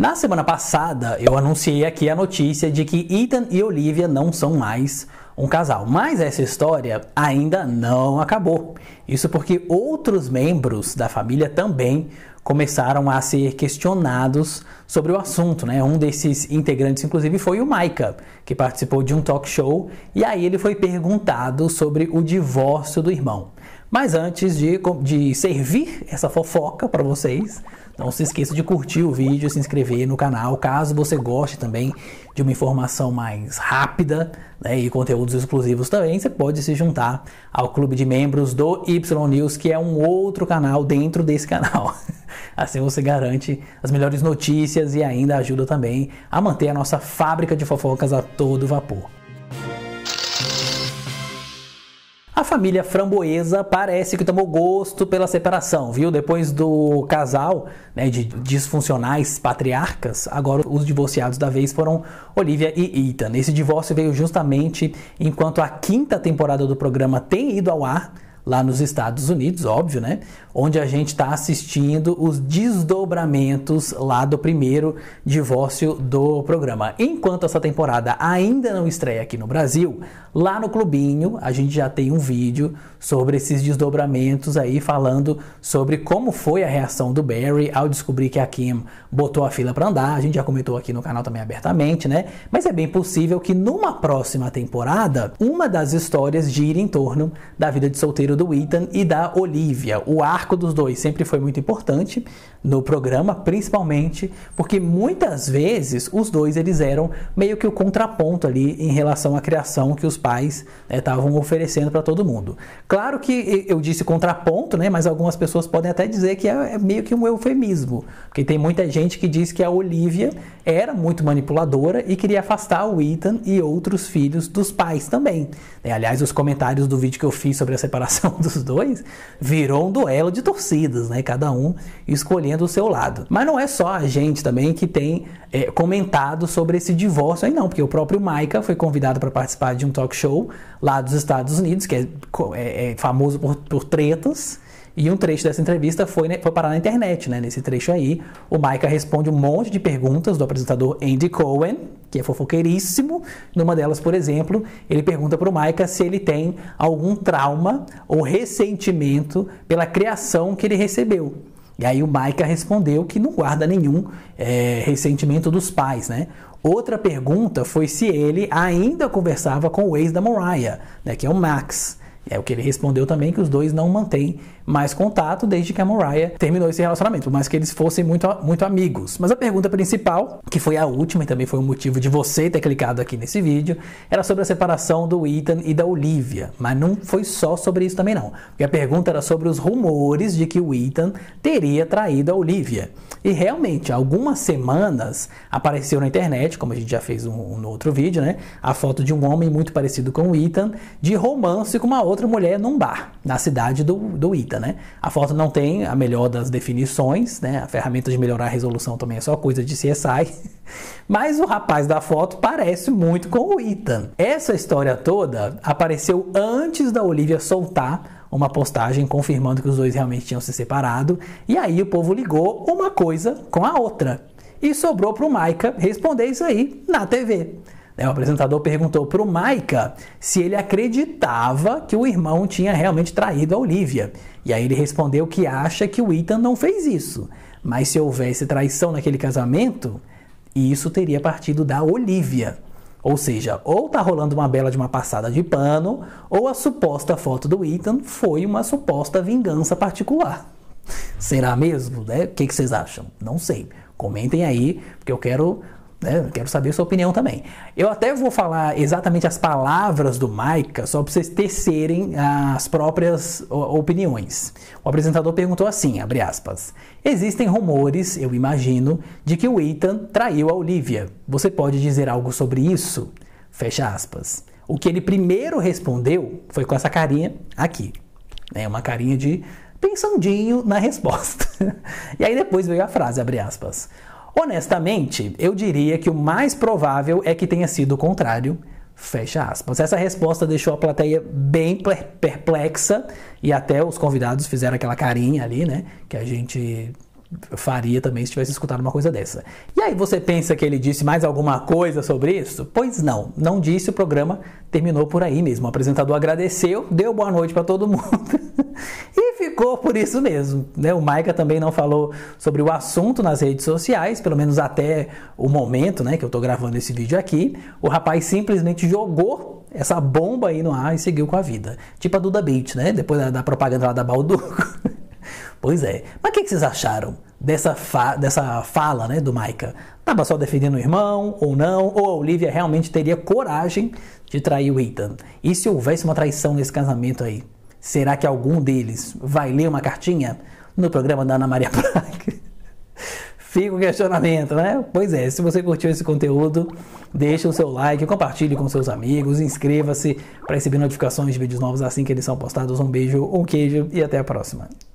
Na semana passada, eu anunciei aqui a notícia de que Ethan e Olivia não são mais um casal, mas essa história ainda não acabou. Isso porque outros membros da família também começaram a ser questionados sobre o assunto, né? Um desses integrantes, inclusive, foi o Micah, que participou de um talk show, e aí ele foi perguntado sobre o divórcio do irmão. Mas antes de, de servir essa fofoca para vocês, então, não se esqueça de curtir o vídeo e se inscrever no canal, caso você goste também de uma informação mais rápida né, e conteúdos exclusivos também, você pode se juntar ao clube de membros do Y News, que é um outro canal dentro desse canal. Assim você garante as melhores notícias e ainda ajuda também a manter a nossa fábrica de fofocas a todo vapor. A família framboesa parece que tomou gosto pela separação, viu? Depois do casal né, de disfuncionais patriarcas, agora os divorciados da vez foram Olivia e Ethan. Esse divórcio veio justamente enquanto a quinta temporada do programa tem ido ao ar lá nos Estados Unidos, óbvio, né? Onde a gente está assistindo os desdobramentos lá do primeiro divórcio do programa. Enquanto essa temporada ainda não estreia aqui no Brasil, lá no Clubinho a gente já tem um vídeo sobre esses desdobramentos aí, falando sobre como foi a reação do Barry ao descobrir que a Kim botou a fila para andar. A gente já comentou aqui no canal também abertamente, né? Mas é bem possível que numa próxima temporada, uma das histórias gire em torno da vida de solteiro roteiro do Ethan e da Olivia. O arco dos dois sempre foi muito importante no programa, principalmente porque muitas vezes os dois eles eram meio que o contraponto ali em relação à criação que os pais estavam né, oferecendo para todo mundo. Claro que eu disse contraponto, né, mas algumas pessoas podem até dizer que é, é, meio que um eufemismo, porque tem muita gente que diz que a Olivia era muito manipuladora e queria afastar o Ethan e outros filhos dos pais também. Né. Aliás, os comentários do vídeo que eu fiz sobre a separação dos dois, virou um duelo de torcidas, né? Cada um escolhendo o seu lado. Mas não é só a gente também que tem é, comentado sobre esse divórcio aí, não, porque o próprio Maica foi convidado para participar de um talk show lá dos Estados Unidos, que é, é, é famoso por, por tretas. E um trecho dessa entrevista foi, né, foi parar na internet, né? Nesse trecho aí, o Micah responde um monte de perguntas do apresentador Andy Cohen, que é fofoqueiríssimo. Numa delas, por exemplo, ele pergunta para o Maica se ele tem algum trauma ou ressentimento pela criação que ele recebeu. E aí o Micah respondeu que não guarda nenhum é, ressentimento dos pais, né? Outra pergunta foi se ele ainda conversava com o ex da Mariah, né, que é o Max. É o que ele respondeu também que os dois não mantêm mais contato desde que a Mariah terminou esse relacionamento, mas que eles fossem muito, muito amigos. Mas a pergunta principal, que foi a última e também foi o motivo de você ter clicado aqui nesse vídeo, era sobre a separação do Ethan e da Olivia. Mas não foi só sobre isso também não, porque a pergunta era sobre os rumores de que o Ethan teria traído a Olivia. E realmente, algumas semanas apareceu na internet, como a gente já fez um, no outro vídeo, né, a foto de um homem muito parecido com o Ethan de romance com uma outra mulher num bar na cidade do, do Ethan né? A foto não tem a melhor das definições, né? A ferramenta de melhorar a resolução também é só coisa de CSI. Mas o rapaz da foto parece muito com o Ethan. Essa história toda apareceu antes da Olivia soltar uma postagem confirmando que os dois realmente tinham se separado, e aí o povo ligou uma coisa com a outra. E sobrou para o Maica responder isso aí na TV. É, o apresentador perguntou para o Maica se ele acreditava que o irmão tinha realmente traído a Olivia. E aí ele respondeu que acha que o Ethan não fez isso. Mas se houvesse traição naquele casamento, isso teria partido da Olivia. Ou seja, ou tá rolando uma bela de uma passada de pano, ou a suposta foto do Ethan foi uma suposta vingança particular. Será mesmo? Né? O que vocês acham? Não sei. Comentem aí, porque eu quero né? Quero saber sua opinião também. Eu até vou falar exatamente as palavras do Maica, só para vocês tecerem as próprias opiniões. O apresentador perguntou assim, abre aspas, Existem rumores, eu imagino, de que o Ethan traiu a Olivia. Você pode dizer algo sobre isso? Fecha aspas. O que ele primeiro respondeu foi com essa carinha aqui. Né? Uma carinha de pensandinho na resposta. e aí depois veio a frase, abre aspas. Honestamente, eu diria que o mais provável é que tenha sido o contrário. Fecha aspas. Essa resposta deixou a plateia bem perplexa e até os convidados fizeram aquela carinha ali, né? Que a gente faria também se tivesse escutado uma coisa dessa. E aí você pensa que ele disse mais alguma coisa sobre isso? Pois não, não disse, o programa terminou por aí mesmo. O apresentador agradeceu, deu boa noite para todo mundo. e ficou por isso mesmo. Né? O Maica também não falou sobre o assunto nas redes sociais, pelo menos até o momento né, que eu estou gravando esse vídeo aqui. O rapaz simplesmente jogou essa bomba aí no ar e seguiu com a vida. Tipo a Duda Beat, né? Depois da, da propaganda lá da Balduco. pois é. Mas o que, que, vocês acharam dessa, fa dessa fala né, do Maica? Tava só defendendo o irmão ou não? Ou a Olivia realmente teria coragem de trair o Ethan? E se houvesse uma traição nesse casamento aí? Será que algum deles vai ler uma cartinha? No programa da Ana Maria Braga. Fica o questionamento, né? Pois é, se você curtiu esse conteúdo, deixe o seu like, compartilhe com seus amigos, inscreva-se para receber notificações de vídeos novos assim que eles são postados. Um beijo, um queijo e até a próxima.